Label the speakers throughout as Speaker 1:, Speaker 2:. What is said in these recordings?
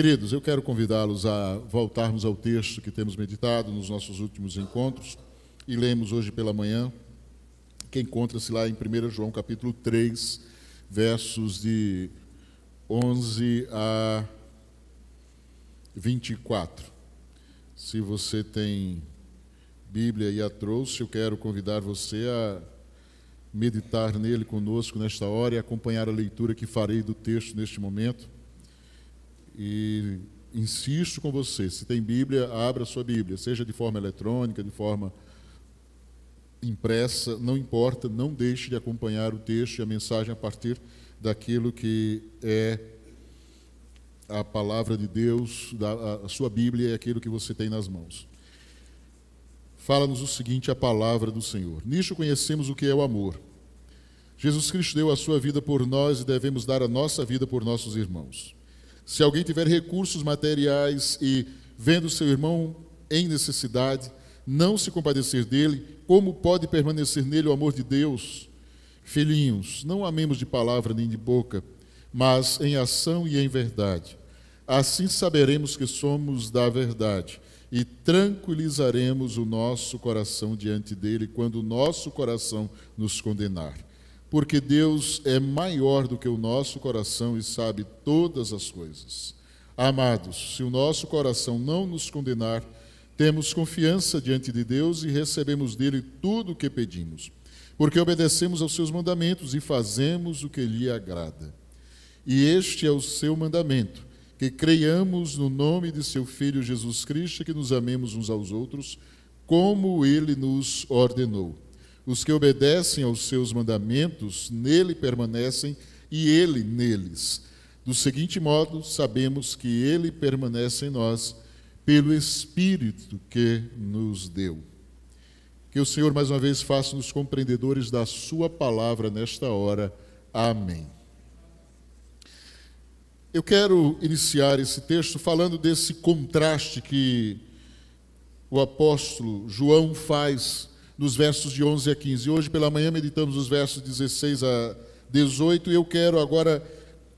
Speaker 1: Queridos, eu quero convidá-los a voltarmos ao texto que temos meditado nos nossos últimos encontros e lemos hoje pela manhã, que encontra-se lá em 1 João capítulo 3, versos de 11 a 24. Se você tem Bíblia e a trouxe, eu quero convidar você a meditar nele conosco nesta hora e acompanhar a leitura que farei do texto neste momento e insisto com você, se tem Bíblia, abra sua Bíblia, seja de forma eletrônica, de forma impressa, não importa, não deixe de acompanhar o texto e a mensagem a partir daquilo que é a palavra de Deus, da, a sua Bíblia é aquilo que você tem nas mãos. Fala-nos o seguinte, a palavra do Senhor. Nisto conhecemos o que é o amor. Jesus Cristo deu a sua vida por nós e devemos dar a nossa vida por nossos irmãos. Se alguém tiver recursos materiais e, vendo seu irmão em necessidade, não se compadecer dele, como pode permanecer nele o amor de Deus? Filhinhos, não amemos de palavra nem de boca, mas em ação e em verdade. Assim saberemos que somos da verdade e tranquilizaremos o nosso coração diante dele quando o nosso coração nos condenar porque Deus é maior do que o nosso coração e sabe todas as coisas. Amados, se o nosso coração não nos condenar, temos confiança diante de Deus e recebemos dele tudo o que pedimos, porque obedecemos aos seus mandamentos e fazemos o que lhe agrada. E este é o seu mandamento: que creiamos no nome de seu Filho Jesus Cristo e que nos amemos uns aos outros, como ele nos ordenou. Os que obedecem aos seus mandamentos nele permanecem e ele neles. Do seguinte modo, sabemos que ele permanece em nós pelo Espírito que nos deu. Que o Senhor mais uma vez faça-nos compreendedores da Sua palavra nesta hora. Amém. Eu quero iniciar esse texto falando desse contraste que o apóstolo João faz nos versos de 11 a 15. Hoje pela manhã meditamos os versos 16 a 18 e eu quero agora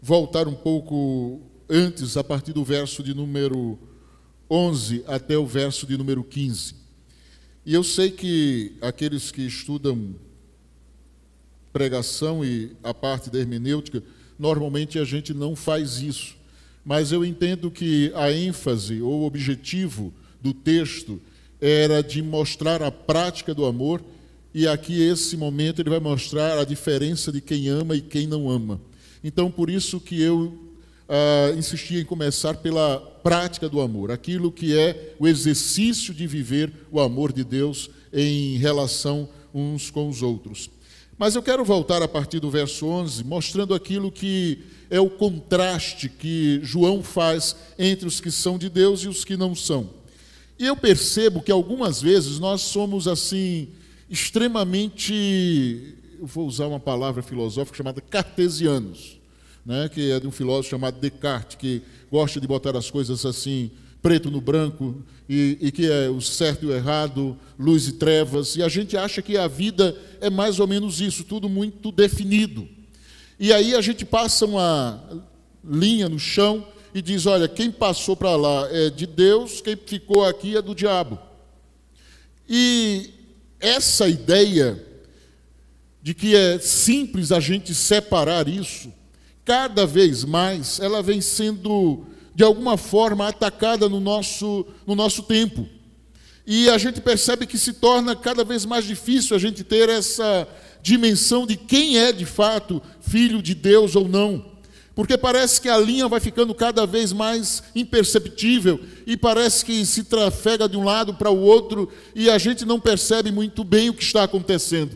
Speaker 1: voltar um pouco antes, a partir do verso de número 11 até o verso de número 15. E eu sei que aqueles que estudam pregação e a parte da hermenêutica, normalmente a gente não faz isso. Mas eu entendo que a ênfase ou o objetivo do texto era de mostrar a prática do amor, e aqui esse momento ele vai mostrar a diferença de quem ama e quem não ama. Então, por isso que eu ah, insisti em começar pela prática do amor, aquilo que é o exercício de viver o amor de Deus em relação uns com os outros. Mas eu quero voltar a partir do verso 11, mostrando aquilo que é o contraste que João faz entre os que são de Deus e os que não são. E eu percebo que algumas vezes nós somos assim, extremamente, vou usar uma palavra filosófica chamada cartesianos, né? que é de um filósofo chamado Descartes, que gosta de botar as coisas assim, preto no branco, e, e, que é o certo e o errado, luz e trevas, e a gente acha que a vida é mais ou menos isso, tudo muito definido. E aí a gente passa uma linha no chão e diz: olha, quem passou para lá é de Deus, quem ficou aqui é do diabo. E essa ideia de que é simples a gente separar isso, cada vez mais ela vem sendo, de alguma forma, atacada no nosso, no nosso tempo. E a gente percebe que se torna cada vez mais difícil a gente ter essa dimensão de quem é de fato filho de Deus ou não. Porque parece que a linha vai ficando cada vez mais imperceptível e parece que se trafega de um lado para o outro e a gente não percebe muito bem o que está acontecendo.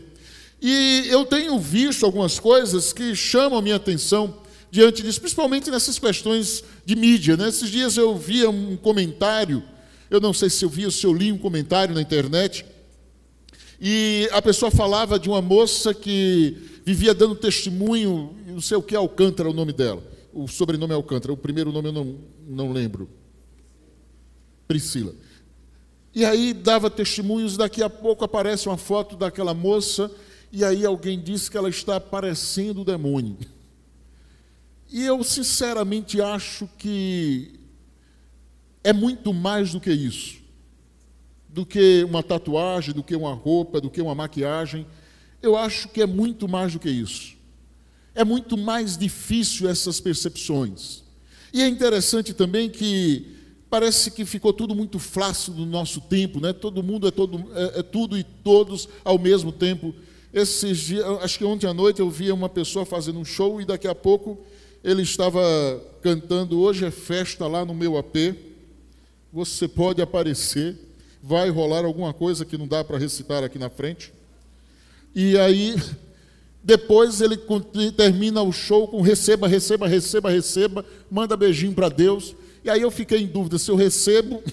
Speaker 1: E eu tenho visto algumas coisas que chamam a minha atenção diante disso, principalmente nessas questões de mídia. Né? Esses dias eu via um comentário, eu não sei se eu vi ou se eu li um comentário na internet, e a pessoa falava de uma moça que vivia dando testemunho, não sei o que, Alcântara é o nome dela. O sobrenome é Alcântara, o primeiro nome eu não, não lembro. Priscila. E aí dava testemunhos, daqui a pouco aparece uma foto daquela moça, e aí alguém diz que ela está parecendo o demônio. E eu sinceramente acho que é muito mais do que isso do que uma tatuagem, do que uma roupa, do que uma maquiagem. Eu acho que é muito mais do que isso. É muito mais difícil essas percepções. E é interessante também que parece que ficou tudo muito flácido no nosso tempo, né? Todo mundo é, todo, é, é tudo e todos ao mesmo tempo. Esses dias, acho que ontem à noite eu via uma pessoa fazendo um show e daqui a pouco ele estava cantando Hoje é festa lá no meu AP. Você pode aparecer vai rolar alguma coisa que não dá para recitar aqui na frente. E aí, depois ele termina o show com receba, receba, receba, receba, manda beijinho para Deus. E aí eu fiquei em dúvida se eu recebo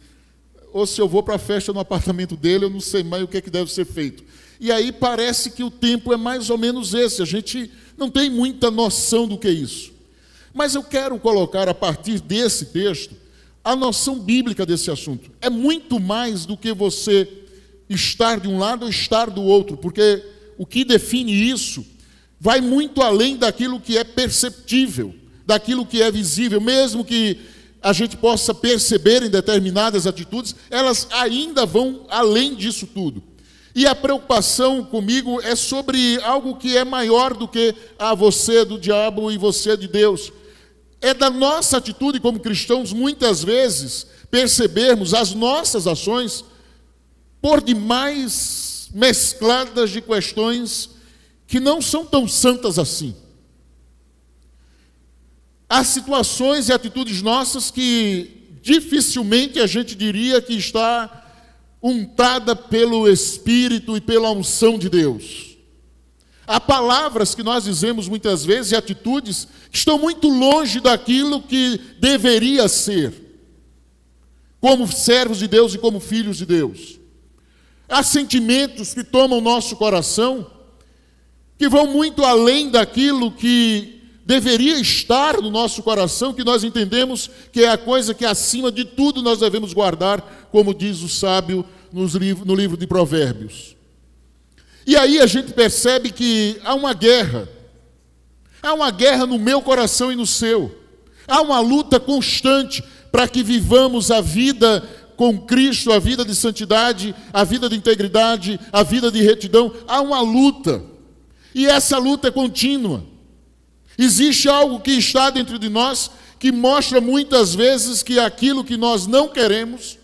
Speaker 1: ou se eu vou para a festa no apartamento dele, eu não sei mais o que, é que deve ser feito. E aí parece que o tempo é mais ou menos esse, a gente não tem muita noção do que é isso. Mas eu quero colocar a partir desse texto a noção bíblica desse assunto. É muito mais do que você estar de um lado ou estar do outro, porque o que define isso vai muito além daquilo que é perceptível, daquilo que é visível, mesmo que a gente possa perceber em determinadas atitudes, elas ainda vão além disso tudo. E a preocupação comigo é sobre algo que é maior do que a você do diabo e você de Deus é da nossa atitude como cristãos, muitas vezes, percebermos as nossas ações por demais mescladas de questões que não são tão santas assim. Há situações e atitudes nossas que dificilmente a gente diria que está untada pelo Espírito e pela unção de Deus. Há palavras que nós dizemos muitas vezes e atitudes que estão muito longe daquilo que deveria ser, como servos de Deus e como filhos de Deus. Há sentimentos que tomam nosso coração que vão muito além daquilo que deveria estar no nosso coração, que nós entendemos que é a coisa que acima de tudo nós devemos guardar, como diz o sábio no livro de Provérbios. E aí a gente percebe que há uma guerra. Há uma guerra no meu coração e no seu. Há uma luta constante para que vivamos a vida com Cristo, a vida de santidade, a vida de integridade, a vida de retidão. Há uma luta. E essa luta é contínua. Existe algo que está dentro de nós que mostra muitas vezes que aquilo que nós não queremos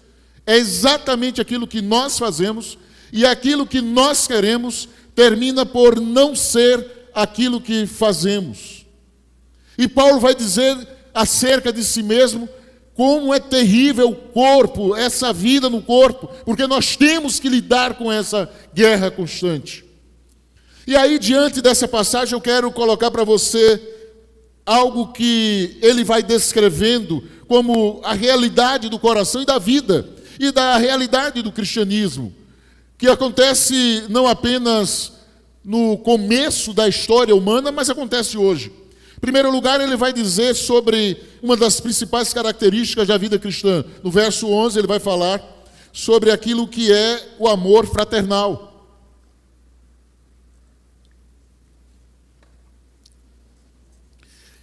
Speaker 1: é exatamente aquilo que nós fazemos e aquilo que nós queremos termina por não ser aquilo que fazemos. E Paulo vai dizer acerca de si mesmo como é terrível o corpo, essa vida no corpo, porque nós temos que lidar com essa guerra constante. E aí, diante dessa passagem, eu quero colocar para você algo que ele vai descrevendo como a realidade do coração e da vida, e da realidade do cristianismo que acontece não apenas no começo da história humana, mas acontece hoje. Em primeiro lugar, ele vai dizer sobre uma das principais características da vida cristã. No verso 11, ele vai falar sobre aquilo que é o amor fraternal.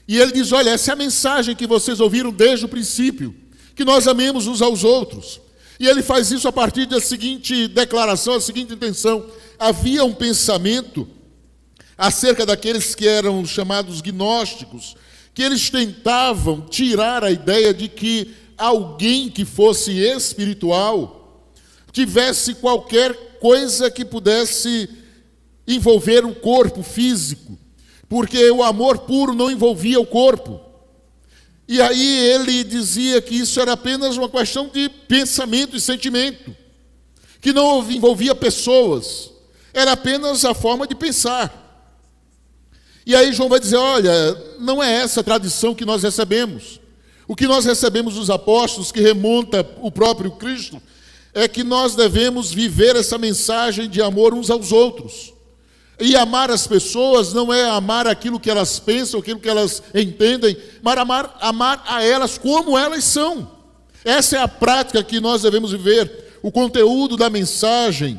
Speaker 1: E ele diz: Olha, essa é a mensagem que vocês ouviram desde o princípio, que nós amemos uns aos outros. E ele faz isso a partir da seguinte declaração, a seguinte intenção. Havia um pensamento acerca daqueles que eram chamados gnósticos, que eles tentavam tirar a ideia de que alguém que fosse espiritual tivesse qualquer coisa que pudesse envolver o corpo físico, porque o amor puro não envolvia o corpo. E aí ele dizia que isso era apenas uma questão de pensamento e sentimento, que não envolvia pessoas, era apenas a forma de pensar. E aí João vai dizer: olha, não é essa a tradição que nós recebemos. O que nós recebemos dos apóstolos, que remonta o próprio Cristo, é que nós devemos viver essa mensagem de amor uns aos outros. E amar as pessoas não é amar aquilo que elas pensam, aquilo que elas entendem, mas amar, amar a elas como elas são. Essa é a prática que nós devemos viver. O conteúdo da mensagem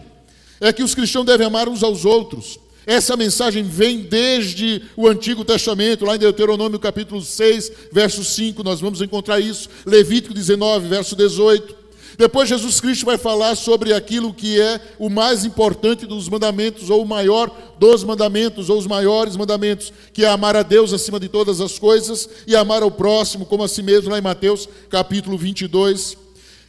Speaker 1: é que os cristãos devem amar uns aos outros. Essa mensagem vem desde o Antigo Testamento, lá em Deuteronômio capítulo 6, verso 5, nós vamos encontrar isso. Levítico 19, verso 18. Depois Jesus Cristo vai falar sobre aquilo que é o mais importante dos mandamentos, ou o maior dos mandamentos, ou os maiores mandamentos, que é amar a Deus acima de todas as coisas e amar ao próximo como a si mesmo, lá em Mateus capítulo 22.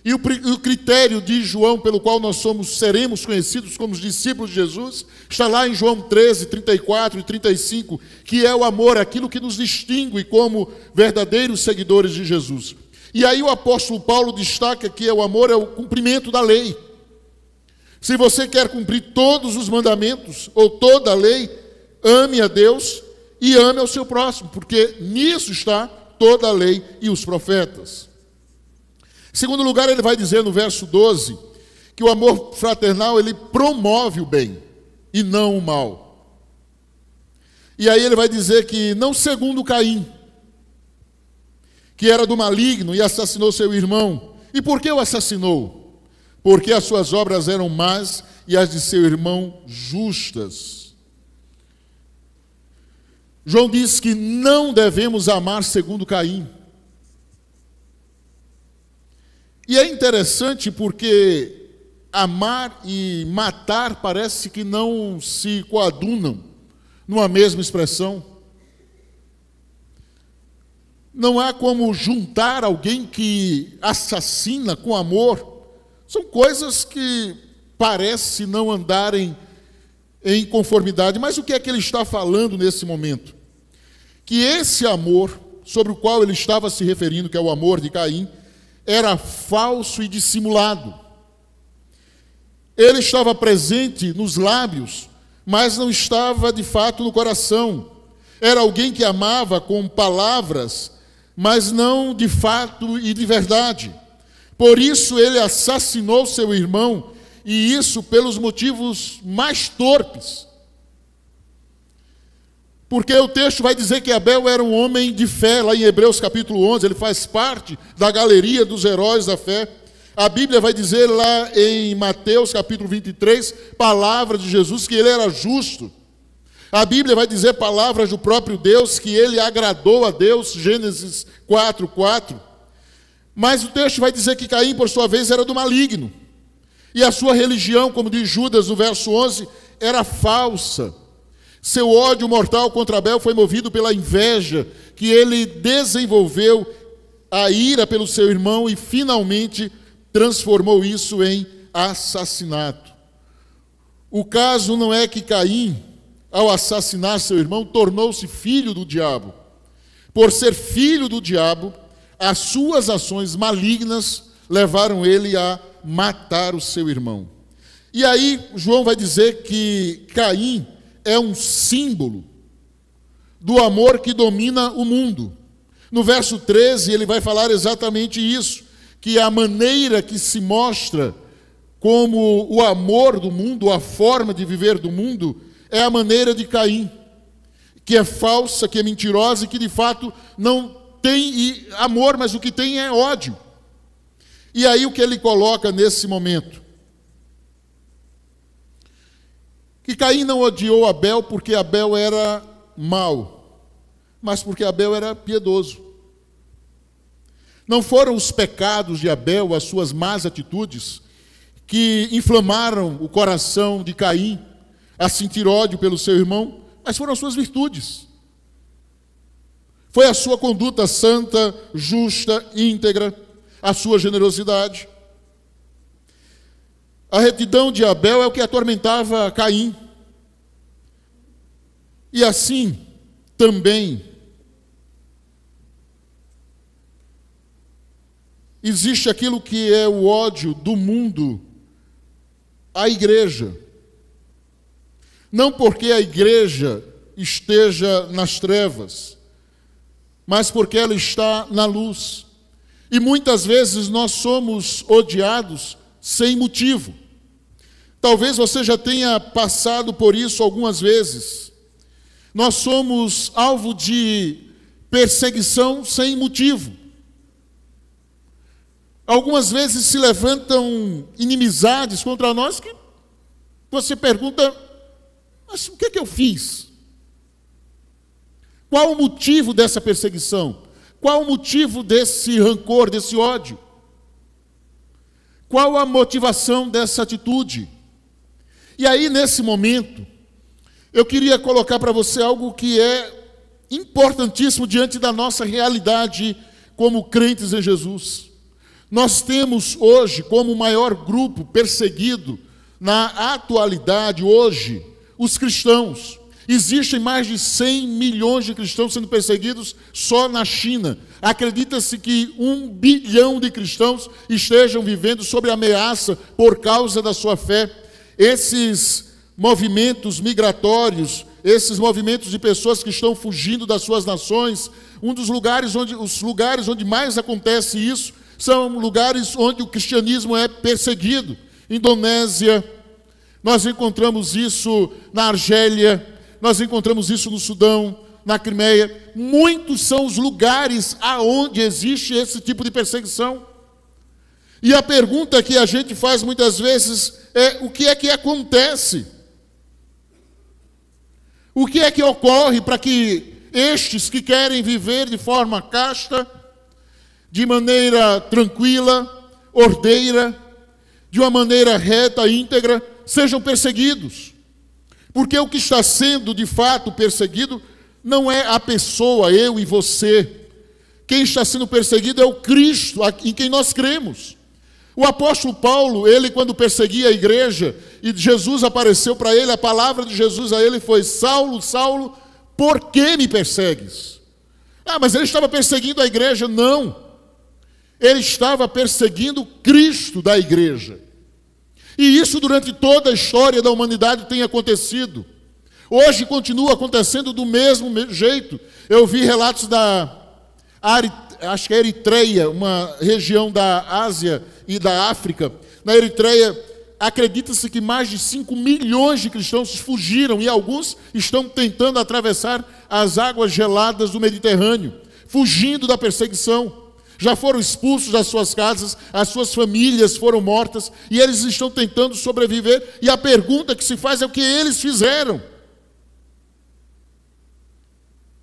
Speaker 1: E o, o critério de João pelo qual nós somos, seremos conhecidos como discípulos de Jesus, está lá em João 13, 34 e 35, que é o amor, aquilo que nos distingue como verdadeiros seguidores de Jesus. E aí o apóstolo Paulo destaca que é o amor é o cumprimento da lei. Se você quer cumprir todos os mandamentos ou toda a lei, ame a Deus e ame ao seu próximo, porque nisso está toda a lei e os profetas. Em segundo lugar, ele vai dizer no verso 12 que o amor fraternal ele promove o bem e não o mal. E aí ele vai dizer que não segundo Caim, que era do maligno e assassinou seu irmão. E por que o assassinou? Porque as suas obras eram más e as de seu irmão justas. João diz que não devemos amar segundo Caim. E é interessante porque amar e matar parece que não se coadunam numa mesma expressão. Não há como juntar alguém que assassina com amor. São coisas que parece não andarem em conformidade. Mas o que é que ele está falando nesse momento? Que esse amor sobre o qual ele estava se referindo, que é o amor de Caim, era falso e dissimulado. Ele estava presente nos lábios, mas não estava de fato no coração. Era alguém que amava com palavras, mas não de fato e de verdade. Por isso ele assassinou seu irmão, e isso pelos motivos mais torpes. Porque o texto vai dizer que Abel era um homem de fé, lá em Hebreus capítulo 11, ele faz parte da galeria dos heróis da fé. A Bíblia vai dizer lá em Mateus capítulo 23, palavra de Jesus, que ele era justo a Bíblia vai dizer palavras do próprio Deus que ele agradou a Deus, Gênesis 4, 4. Mas o texto vai dizer que Caim, por sua vez, era do maligno. E a sua religião, como diz Judas no verso 11, era falsa. Seu ódio mortal contra Abel foi movido pela inveja que ele desenvolveu, a ira pelo seu irmão e finalmente transformou isso em assassinato. O caso não é que Caim ao assassinar seu irmão, tornou-se filho do diabo. Por ser filho do diabo, as suas ações malignas levaram ele a matar o seu irmão. E aí, João vai dizer que Caim é um símbolo do amor que domina o mundo. No verso 13, ele vai falar exatamente isso: que a maneira que se mostra como o amor do mundo, a forma de viver do mundo, é a maneira de Caim, que é falsa, que é mentirosa e que de fato não tem amor, mas o que tem é ódio. E aí o que ele coloca nesse momento? Que Caim não odiou Abel porque Abel era mau, mas porque Abel era piedoso. Não foram os pecados de Abel, as suas más atitudes, que inflamaram o coração de Caim a sentir ódio pelo seu irmão, mas foram as suas virtudes. Foi a sua conduta santa, justa, íntegra, a sua generosidade. A retidão de Abel é o que atormentava Caim. E assim também existe aquilo que é o ódio do mundo à igreja. Não porque a igreja esteja nas trevas, mas porque ela está na luz. E muitas vezes nós somos odiados sem motivo. Talvez você já tenha passado por isso algumas vezes. Nós somos alvo de perseguição sem motivo. Algumas vezes se levantam inimizades contra nós que você pergunta mas o que, é que eu fiz? Qual o motivo dessa perseguição? Qual o motivo desse rancor, desse ódio? Qual a motivação dessa atitude? E aí, nesse momento, eu queria colocar para você algo que é importantíssimo diante da nossa realidade como crentes em Jesus. Nós temos hoje como maior grupo perseguido na atualidade hoje os cristãos. Existem mais de 100 milhões de cristãos sendo perseguidos só na China. Acredita-se que um bilhão de cristãos estejam vivendo sob ameaça por causa da sua fé. Esses movimentos migratórios, esses movimentos de pessoas que estão fugindo das suas nações, um dos lugares onde os lugares onde mais acontece isso são lugares onde o cristianismo é perseguido. Indonésia, nós encontramos isso na Argélia, nós encontramos isso no Sudão, na Crimeia. Muitos são os lugares aonde existe esse tipo de perseguição. E a pergunta que a gente faz muitas vezes é: o que é que acontece? O que é que ocorre para que estes que querem viver de forma casta, de maneira tranquila, ordeira, de uma maneira reta, íntegra, sejam perseguidos. Porque o que está sendo de fato perseguido não é a pessoa, eu e você. Quem está sendo perseguido é o Cristo, em quem nós cremos. O apóstolo Paulo, ele quando perseguia a igreja e Jesus apareceu para ele, a palavra de Jesus a ele foi: Saulo, Saulo, por que me persegues? Ah, mas ele estava perseguindo a igreja? Não. Ele estava perseguindo Cristo da igreja. E isso durante toda a história da humanidade tem acontecido. Hoje continua acontecendo do mesmo jeito. Eu vi relatos da acho que é Eritreia, uma região da Ásia e da África. Na Eritreia, acredita-se que mais de 5 milhões de cristãos fugiram e alguns estão tentando atravessar as águas geladas do Mediterrâneo, fugindo da perseguição já foram expulsos das suas casas, as suas famílias foram mortas e eles estão tentando sobreviver. E a pergunta que se faz é o que eles fizeram.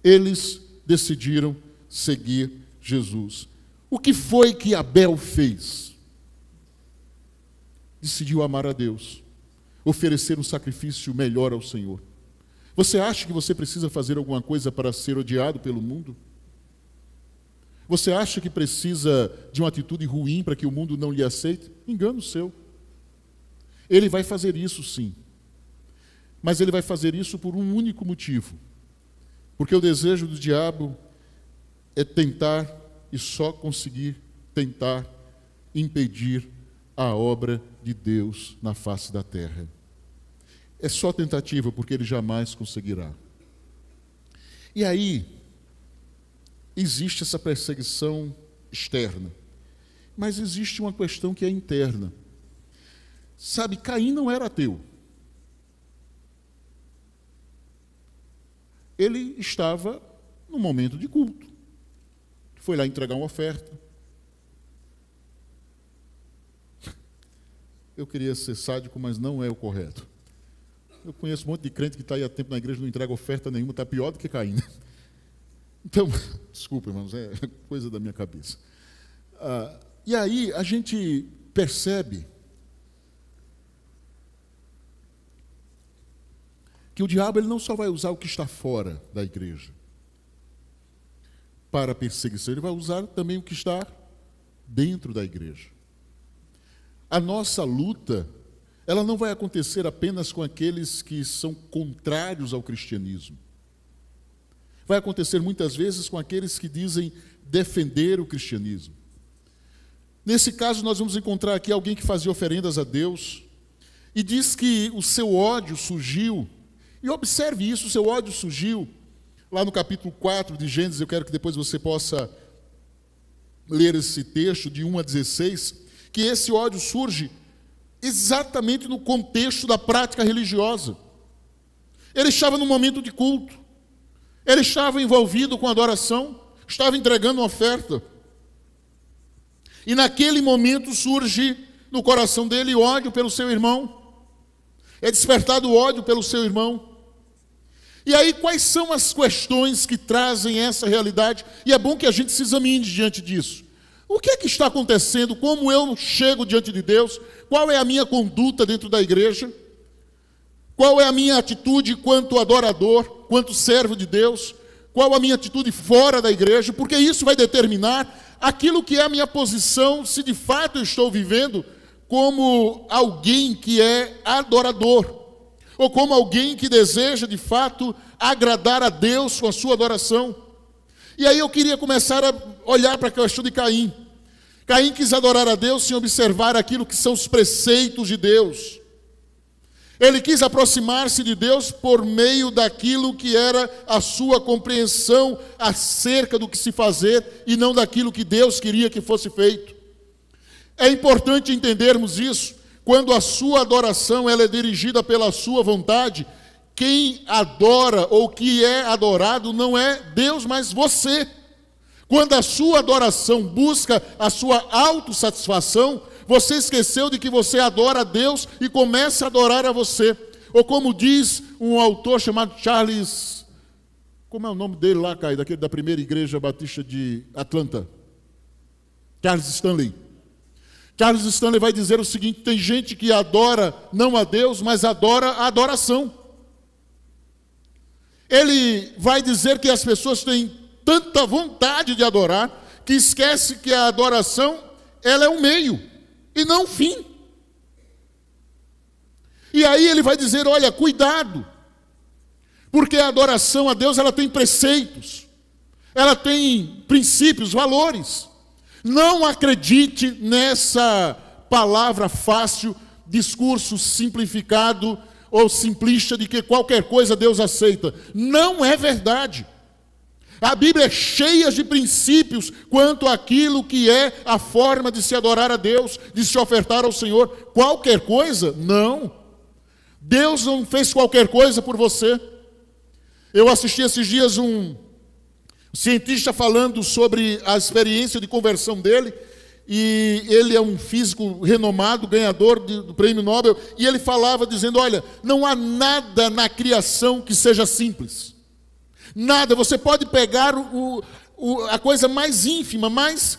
Speaker 1: Eles decidiram seguir Jesus. O que foi que Abel fez? Decidiu amar a Deus, oferecer um sacrifício melhor ao Senhor. Você acha que você precisa fazer alguma coisa para ser odiado pelo mundo? Você acha que precisa de uma atitude ruim para que o mundo não lhe aceite? Engano seu. Ele vai fazer isso sim. Mas ele vai fazer isso por um único motivo. Porque o desejo do diabo é tentar e só conseguir tentar impedir a obra de Deus na face da terra. É só tentativa, porque ele jamais conseguirá. E aí, existe essa perseguição externa. Mas existe uma questão que é interna. Sabe, Caim não era ateu. Ele estava no momento de culto. Foi lá entregar uma oferta. Eu queria ser sádico, mas não é o correto. Eu conheço um monte de crente que está aí há tempo na igreja, não entrega oferta nenhuma, está pior do que Caim. Então, desculpa, irmãos, é coisa da minha cabeça. Ah, e aí a gente percebe que o diabo ele não só vai usar o que está fora da igreja para perseguição, ele vai usar também o que está dentro da igreja. A nossa luta, ela não vai acontecer apenas com aqueles que são contrários ao cristianismo vai acontecer muitas vezes com aqueles que dizem defender o cristianismo. Nesse caso, nós vamos encontrar aqui alguém que fazia oferendas a Deus e diz que o seu ódio surgiu, e observe isso: o seu ódio surgiu lá no capítulo 4 de Gênesis. Eu quero que depois você possa ler esse texto, de 1 a 16, que esse ódio surge exatamente no contexto da prática religiosa. Ele estava num momento de culto. Ele estava envolvido com adoração, estava entregando uma oferta. E naquele momento surge no coração dele ódio pelo seu irmão. É despertado ódio pelo seu irmão. E aí, quais são as questões que trazem essa realidade? E é bom que a gente se examine diante disso. O que é que está acontecendo? Como eu chego diante de Deus? Qual é a minha conduta dentro da igreja? Qual é a minha atitude quanto adorador, quanto servo de Deus? Qual a minha atitude fora da igreja? Porque isso vai determinar aquilo que é a minha posição, se de fato eu estou vivendo como alguém que é adorador, ou como alguém que deseja de fato agradar a Deus com a sua adoração. E aí eu queria começar a olhar para a questão de Caim. Caim quis adorar a Deus sem observar aquilo que são os preceitos de Deus. Ele quis aproximar-se de Deus por meio daquilo que era a sua compreensão acerca do que se fazer e não daquilo que Deus queria que fosse feito. É importante entendermos isso. Quando a sua adoração ela é dirigida pela sua vontade, quem adora ou que é adorado não é Deus, mas você. Quando a sua adoração busca a sua autossatisfação, você esqueceu de que você adora a Deus e começa a adorar a você. Ou como diz um autor chamado Charles, como é o nome dele lá, Caio, daquele da primeira igreja batista de Atlanta? Charles Stanley. Charles Stanley vai dizer o seguinte: tem gente que adora não a Deus, mas adora a adoração. Ele vai dizer que as pessoas têm tanta vontade de adorar que esquece que a adoração ela é um meio e não fim. E aí ele vai dizer: olha, cuidado, porque a adoração a Deus ela tem preceitos, ela tem princípios, valores. Não acredite nessa palavra fácil, discurso simplificado ou simplista de que qualquer coisa Deus aceita. Não é verdade. A Bíblia é cheia de princípios quanto àquilo que é a forma de se adorar a Deus, de se ofertar ao Senhor. Qualquer coisa? Não. Deus não fez qualquer coisa por você. Eu assisti esses dias um cientista falando sobre a experiência de conversão dele, e ele é um físico renomado, ganhador do prêmio Nobel, e ele falava dizendo: Olha, não há nada na criação que seja simples. Nada. Você pode pegar o, o, a coisa mais ínfima, mais,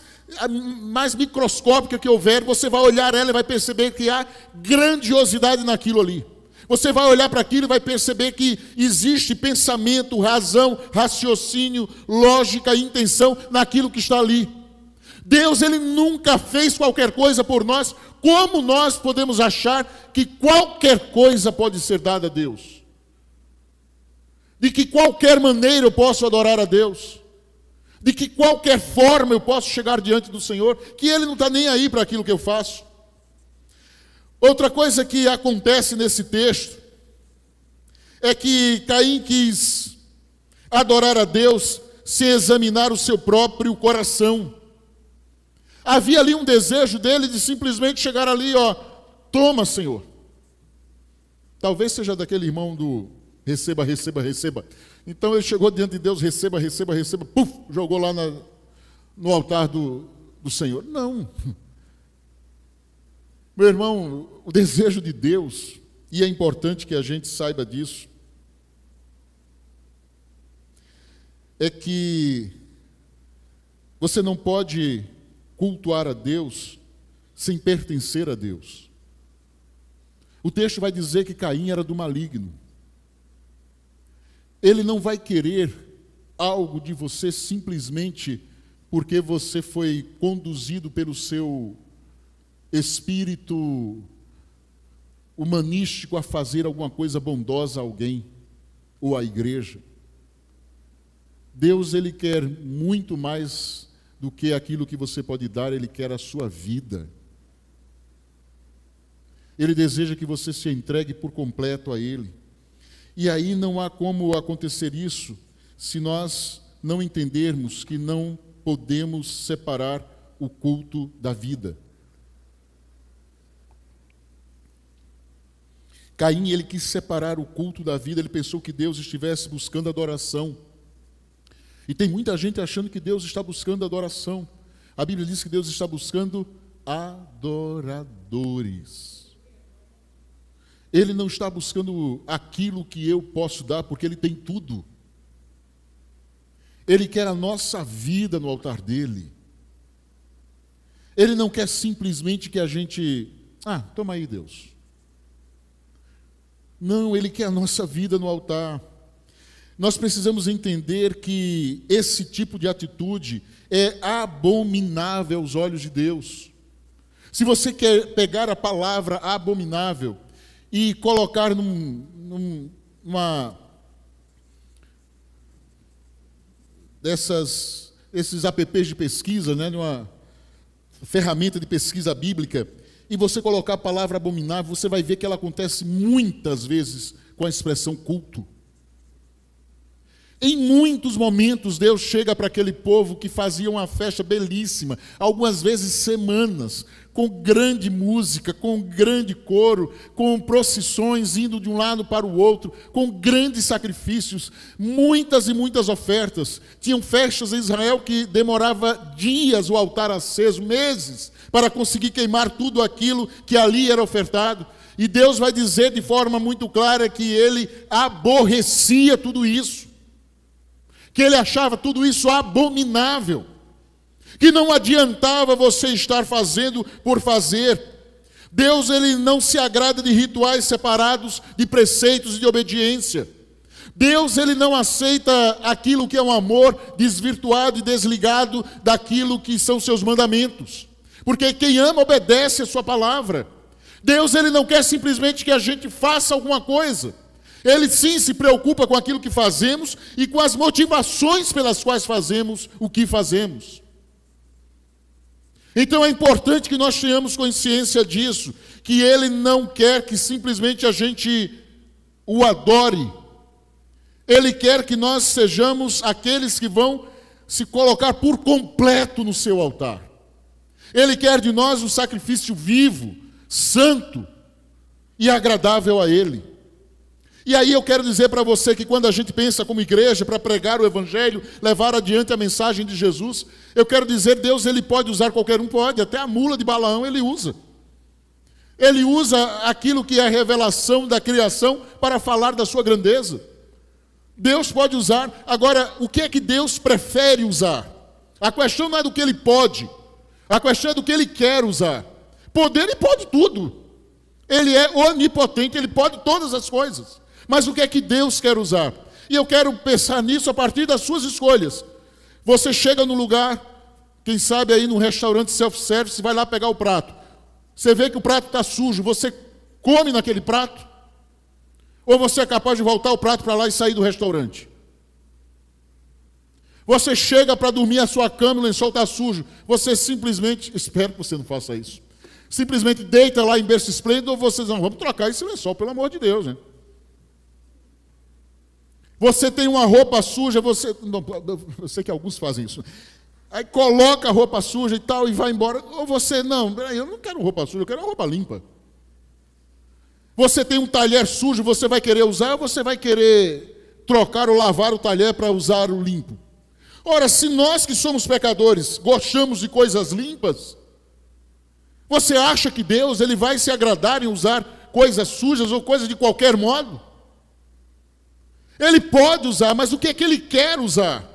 Speaker 1: mais microscópica que houver, você vai olhar ela e vai perceber que há grandiosidade naquilo ali. Você vai olhar para aquilo e vai perceber que existe pensamento, razão, raciocínio, lógica e intenção naquilo que está ali. Deus ele nunca fez qualquer coisa por nós, como nós podemos achar que qualquer coisa pode ser dada a Deus? de que qualquer maneira eu posso adorar a Deus, de que qualquer forma eu posso chegar diante do Senhor, que Ele não está nem aí para aquilo que eu faço. Outra coisa que acontece nesse texto é que Caim quis adorar a Deus sem examinar o seu próprio coração. Havia ali um desejo dele de simplesmente chegar ali, ó, toma, Senhor. Talvez seja daquele irmão do receba, receba, receba. Então ele chegou diante de Deus, receba, receba, receba, puf, jogou lá na, no altar do, do Senhor. Não. Meu irmão, o desejo de Deus, e é importante que a gente saiba disso, é que você não pode cultuar a Deus sem pertencer a Deus. O texto vai dizer que Caim era do maligno. Ele não vai querer algo de você simplesmente porque você foi conduzido pelo seu espírito humanístico a fazer alguma coisa bondosa a alguém ou à igreja. Deus ele quer muito mais do que aquilo que você pode dar, ele quer a sua vida. Ele deseja que você se entregue por completo a ele. E aí não há como acontecer isso se nós não entendermos que não podemos separar o culto da vida. Caim, ele quis separar o culto da vida, ele pensou que Deus estivesse buscando adoração. E tem muita gente achando que Deus está buscando adoração. A Bíblia diz que Deus está buscando adoradores. Ele não está buscando aquilo que eu posso dar, porque ele tem tudo. Ele quer a nossa vida no altar dele. Ele não quer simplesmente que a gente, ah, toma aí, Deus. Não, ele quer a nossa vida no altar. Nós precisamos entender que esse tipo de atitude é abominável aos olhos de Deus. Se você quer pegar a palavra abominável, e colocar num, num, numa dessas esses apps de pesquisa, né, numa ferramenta de pesquisa bíblica, e você colocar a palavra abominável, você vai ver que ela acontece muitas vezes com a expressão culto. Em muitos momentos Deus chega para aquele povo que fazia uma festa belíssima, algumas vezes semanas, com grande música, com grande coro, com procissões indo de um lado para o outro, com grandes sacrifícios, muitas e muitas ofertas. Tinham festas em Israel que demorava dias o altar aceso, meses, para conseguir queimar tudo aquilo que ali era ofertado. E Deus vai dizer de forma muito clara que ele aborrecia tudo isso, que ele achava tudo isso abominável que não adiantava você estar fazendo por fazer. Deus ele não se agrada de rituais separados, de preceitos e de obediência. Deus ele não aceita aquilo que é um amor desvirtuado e desligado daquilo que são seus mandamentos. Porque quem ama obedece a sua palavra. Deus ele não quer simplesmente que a gente faça alguma coisa. Ele sim se preocupa com aquilo que fazemos e com as motivações pelas quais fazemos o que fazemos. Então é importante que nós tenhamos consciência disso, que Ele não quer que simplesmente a gente o adore. Ele quer que nós sejamos aqueles que vão se colocar por completo no seu altar. Ele quer de nós um sacrifício vivo, santo e agradável a Ele. E aí eu quero dizer para você que quando a gente pensa como igreja para pregar o evangelho, levar adiante a mensagem de Jesus, eu quero dizer, Deus ele pode usar qualquer um pode, até a mula de Balaão ele usa. Ele usa aquilo que é a revelação da criação para falar da sua grandeza. Deus pode usar. Agora, o que é que Deus prefere usar? A questão não é do que ele pode, a questão é do que ele quer usar. Poder ele pode tudo. Ele é onipotente, ele pode todas as coisas. Mas o que é que Deus quer usar? E eu quero pensar nisso a partir das suas escolhas. Você chega no lugar, quem sabe aí num restaurante self-service, vai lá pegar o prato. Você vê que o prato está sujo, você come naquele prato? Ou você é capaz de voltar o prato para lá e sair do restaurante? Você chega para dormir, a sua cama, o lençol está sujo. Você simplesmente, espero que você não faça isso, simplesmente deita lá em berço esplêndido, ou vocês diz, vamos trocar esse lençol, pelo amor de Deus, né? Você tem uma roupa suja, você. Não, eu sei que alguns fazem isso. Aí coloca a roupa suja e tal e vai embora. Ou você, não, eu não quero roupa suja, eu quero roupa limpa. Você tem um talher sujo, você vai querer usar ou você vai querer trocar ou lavar o talher para usar o limpo? Ora, se nós que somos pecadores gostamos de coisas limpas, você acha que Deus ele vai se agradar em usar coisas sujas ou coisas de qualquer modo? Ele pode usar, mas o que é que ele quer usar?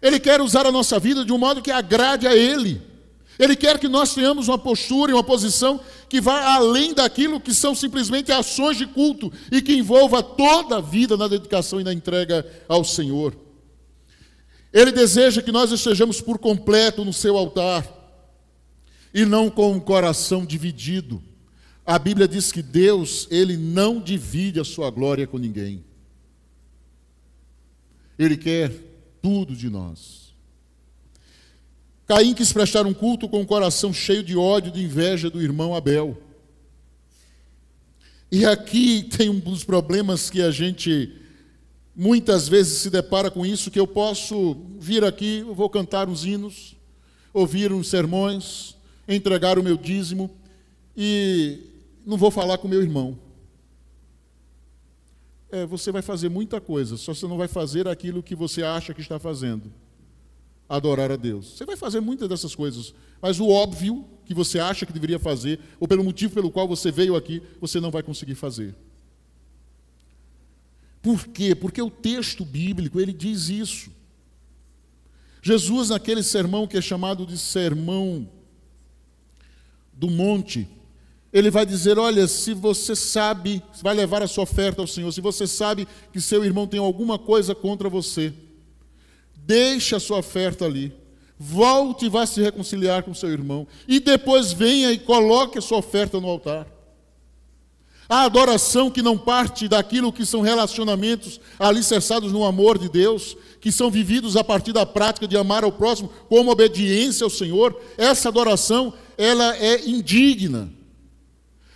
Speaker 1: Ele quer usar a nossa vida de um modo que agrade a Ele. Ele quer que nós tenhamos uma postura e uma posição que vá além daquilo que são simplesmente ações de culto e que envolva toda a vida na dedicação e na entrega ao Senhor. Ele deseja que nós estejamos por completo no seu altar e não com o um coração dividido. A Bíblia diz que Deus, ele não divide a sua glória com ninguém. Ele quer tudo de nós. Caim quis prestar um culto com o um coração cheio de ódio, de inveja do irmão Abel. E aqui tem um dos problemas que a gente muitas vezes se depara com isso, que eu posso vir aqui, eu vou cantar uns hinos, ouvir uns sermões, entregar o meu dízimo, e não vou falar com meu irmão. É, você vai fazer muita coisa, só você não vai fazer aquilo que você acha que está fazendo. Adorar a Deus. Você vai fazer muitas dessas coisas, mas o óbvio que você acha que deveria fazer, ou pelo motivo pelo qual você veio aqui, você não vai conseguir fazer. Por quê? Porque o texto bíblico, ele diz isso. Jesus, naquele sermão que é chamado de Sermão do Monte, ele vai dizer: Olha, se você sabe, vai levar a sua oferta ao Senhor, se você sabe que seu irmão tem alguma coisa contra você, deixe a sua oferta ali, volte e vá se reconciliar com seu irmão, e depois venha e coloque a sua oferta no altar. A adoração que não parte daquilo que são relacionamentos alicerçados no amor de Deus, que são vividos a partir da prática de amar ao próximo como obediência ao Senhor, essa adoração, ela é indigna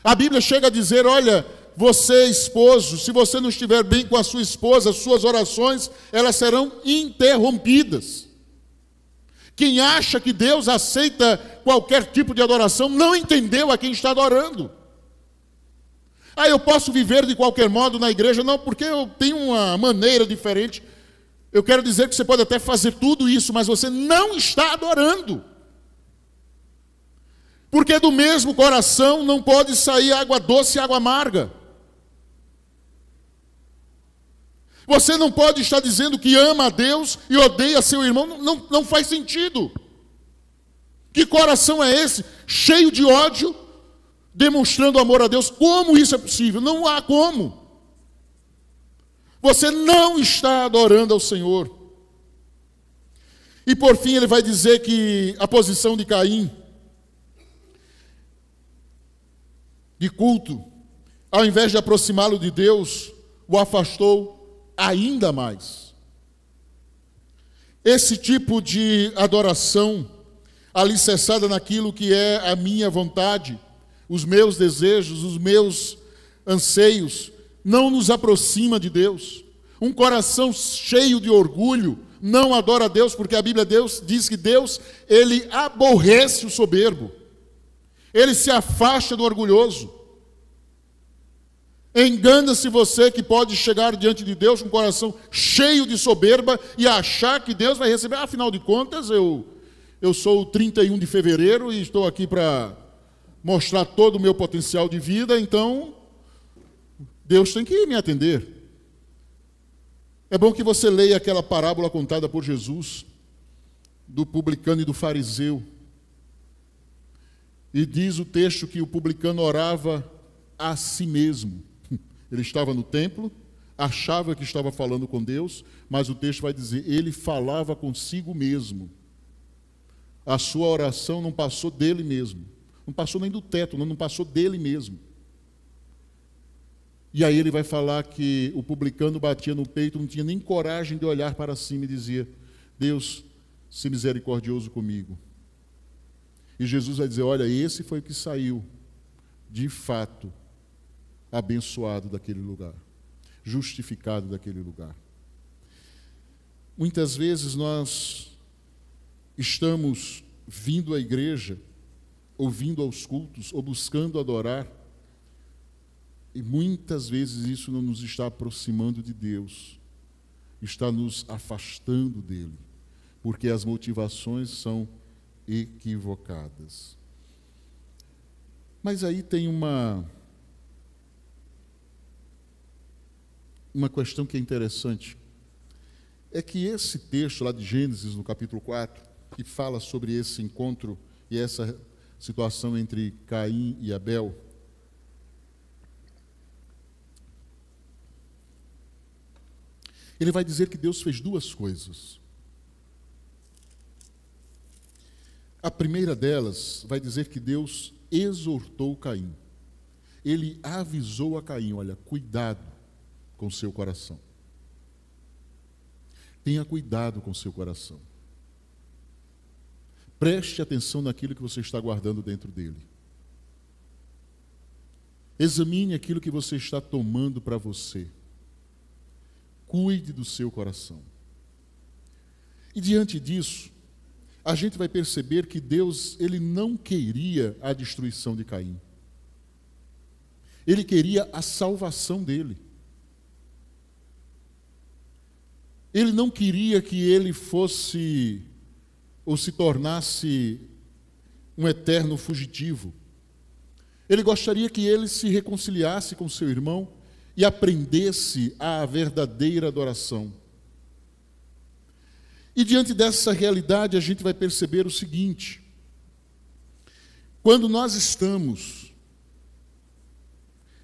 Speaker 1: a Bíblia chega a dizer: olha, você, esposo, se você não estiver bem com a sua esposa, suas orações, elas serão interrompidas. Quem acha que Deus aceita qualquer tipo de adoração não entendeu a quem está adorando. Ah, eu posso viver de qualquer modo na igreja? Não, porque eu tenho uma maneira diferente. Eu quero dizer que você pode até fazer tudo isso, mas você não está adorando. Porque do mesmo coração não pode sair água doce e água amarga. Você não pode estar dizendo que ama a Deus e odeia seu irmão, não, não faz sentido. Que coração é esse? Cheio de ódio, demonstrando amor a Deus. Como isso é possível? Não há como. Você não está adorando ao Senhor. E por fim, ele vai dizer que a posição de Caim de culto, ao invés de aproximá-lo de Deus, o afastou ainda mais. Esse tipo de adoração, alicerçada naquilo que é a minha vontade, os meus desejos, os meus anseios, não nos aproxima de Deus. Um coração cheio de orgulho não adora a Deus, porque a Bíblia Deus diz que Deus, ele aborrece o soberbo. Ele se afasta do orgulhoso. Engana-se você que pode chegar diante de Deus com o coração cheio de soberba e achar que Deus vai receber. Afinal de contas, eu, eu sou o 31 de fevereiro e estou aqui para mostrar todo o meu potencial de vida, então Deus tem que me atender. É bom que você leia aquela parábola contada por Jesus do publicano e do fariseu. E diz o texto que o publicano orava a si mesmo. Ele estava no templo, achava que estava falando com Deus, mas o texto vai dizer: ele falava consigo mesmo. A sua oração não passou dele mesmo, não passou nem do teto, não passou dele mesmo. E aí ele vai falar que o publicano batia no peito, não tinha nem coragem de olhar para cima e dizia: Deus, se misericordioso comigo, e Jesus vai dizer: Olha, esse foi o que saiu, de fato, abençoado daquele lugar, justificado daquele lugar. Muitas vezes nós estamos vindo à igreja, ouvindo aos cultos, ou buscando adorar, e muitas vezes isso não nos está aproximando de Deus, está nos afastando dele, porque as motivações são equivocadas. Mas aí tem uma uma questão que é interessante. É que esse texto lá de Gênesis, no capítulo 4, que fala sobre esse encontro e essa situação entre Caim e Abel, ele vai dizer que Deus fez duas coisas. A primeira delas vai dizer que Deus exortou Caim. Ele avisou a Caim: olha, cuidado com seu coração. Tenha cuidado com seu coração. Preste atenção naquilo que você está guardando dentro dele. Examine aquilo que você está tomando para você. Cuide do seu coração. E diante disso, a gente vai perceber que Deus, ele não queria a destruição de Caim. Ele queria a salvação dele. Ele não queria que ele fosse ou se tornasse um eterno fugitivo. Ele gostaria que ele se reconciliasse com seu irmão e aprendesse a verdadeira adoração. E diante dessa realidade, a gente vai perceber o seguinte: quando nós estamos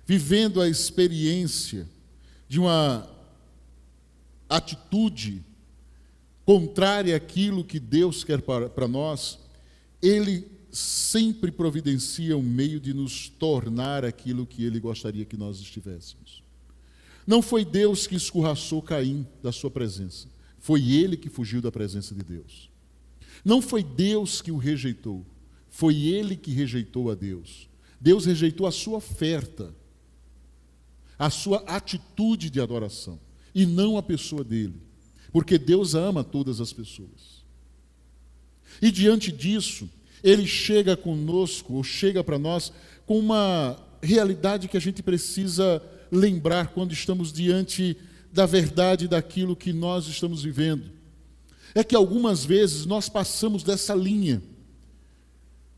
Speaker 1: vivendo a experiência de uma atitude contrária àquilo que Deus quer para, nós, Ele sempre providencia um meio de nos tornar aquilo que Ele gostaria que nós estivéssemos. Não foi Deus que escorraçou Caim da sua presença. Foi ele que fugiu da presença de Deus. Não foi Deus que o rejeitou, foi ele que rejeitou a Deus. Deus rejeitou a sua oferta, a sua atitude de adoração, e não a pessoa dele, porque Deus ama todas as pessoas. E diante disso, ele chega conosco, ou chega para nós, com uma realidade que a gente precisa lembrar quando estamos diante da verdade daquilo que nós estamos vivendo. É que algumas vezes nós passamos dessa linha.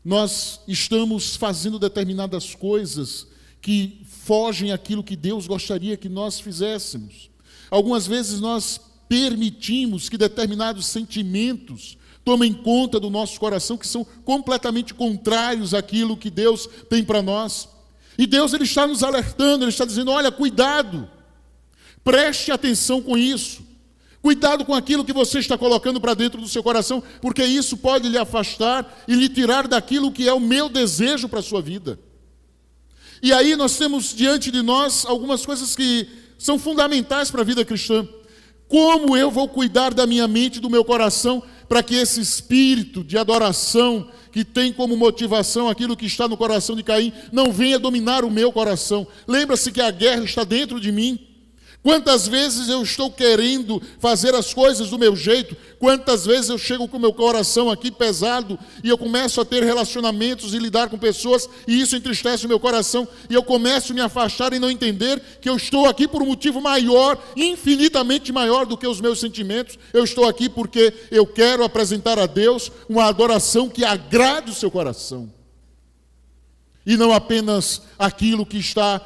Speaker 1: Nós estamos fazendo determinadas coisas que fogem aquilo que Deus gostaria que nós fizéssemos. Algumas vezes nós permitimos que determinados sentimentos tomem conta do nosso coração que são completamente contrários àquilo que Deus tem para nós. E Deus ele está nos alertando, ele está dizendo: "Olha, cuidado. Preste atenção com isso. Cuidado com aquilo que você está colocando para dentro do seu coração, porque isso pode lhe afastar e lhe tirar daquilo que é o meu desejo para a sua vida. E aí nós temos diante de nós algumas coisas que são fundamentais para a vida cristã. Como eu vou cuidar da minha mente, do meu coração, para que esse espírito de adoração, que tem como motivação aquilo que está no coração de Caim, não venha dominar o meu coração? Lembra-se que a guerra está dentro de mim. Quantas vezes eu estou querendo fazer as coisas do meu jeito? Quantas vezes eu chego com o meu coração aqui pesado e eu começo a ter relacionamentos e lidar com pessoas e isso entristece o meu coração e eu começo a me afastar e não entender que eu estou aqui por um motivo maior, infinitamente maior do que os meus sentimentos. Eu estou aqui porque eu quero apresentar a Deus uma adoração que agrade o seu coração e não apenas aquilo que está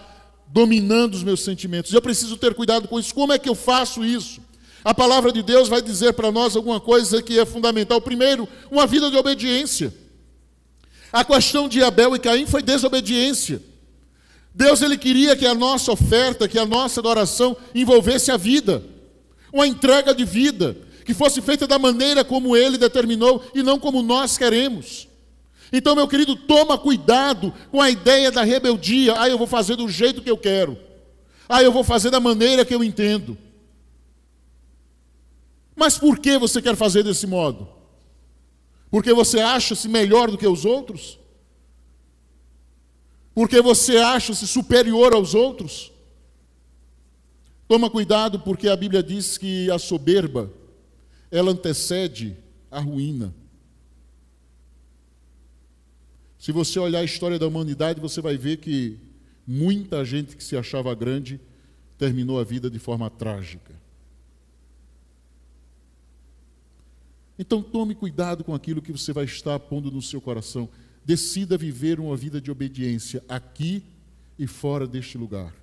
Speaker 1: dominando os meus sentimentos. Eu preciso ter cuidado com isso. Como é que eu faço isso? A palavra de Deus vai dizer para nós alguma coisa que é fundamental. Primeiro, uma vida de obediência. A questão de Abel e Caim foi desobediência. Deus ele queria que a nossa oferta, que a nossa adoração envolvesse a vida, uma entrega de vida, que fosse feita da maneira como ele determinou e não como nós queremos. Então, meu querido, toma cuidado com a ideia da rebeldia. Ah, eu vou fazer do jeito que eu quero. Ah, eu vou fazer da maneira que eu entendo. Mas por que você quer fazer desse modo? Porque você acha-se melhor do que os outros? Porque você acha-se superior aos outros? Toma cuidado, porque a Bíblia diz que a soberba ela antecede a ruína. Se você olhar a história da humanidade, você vai ver que muita gente que se achava grande terminou a vida de forma trágica. Então tome cuidado com aquilo que você vai estar pondo no seu coração. Decida viver uma vida de obediência aqui e fora deste lugar.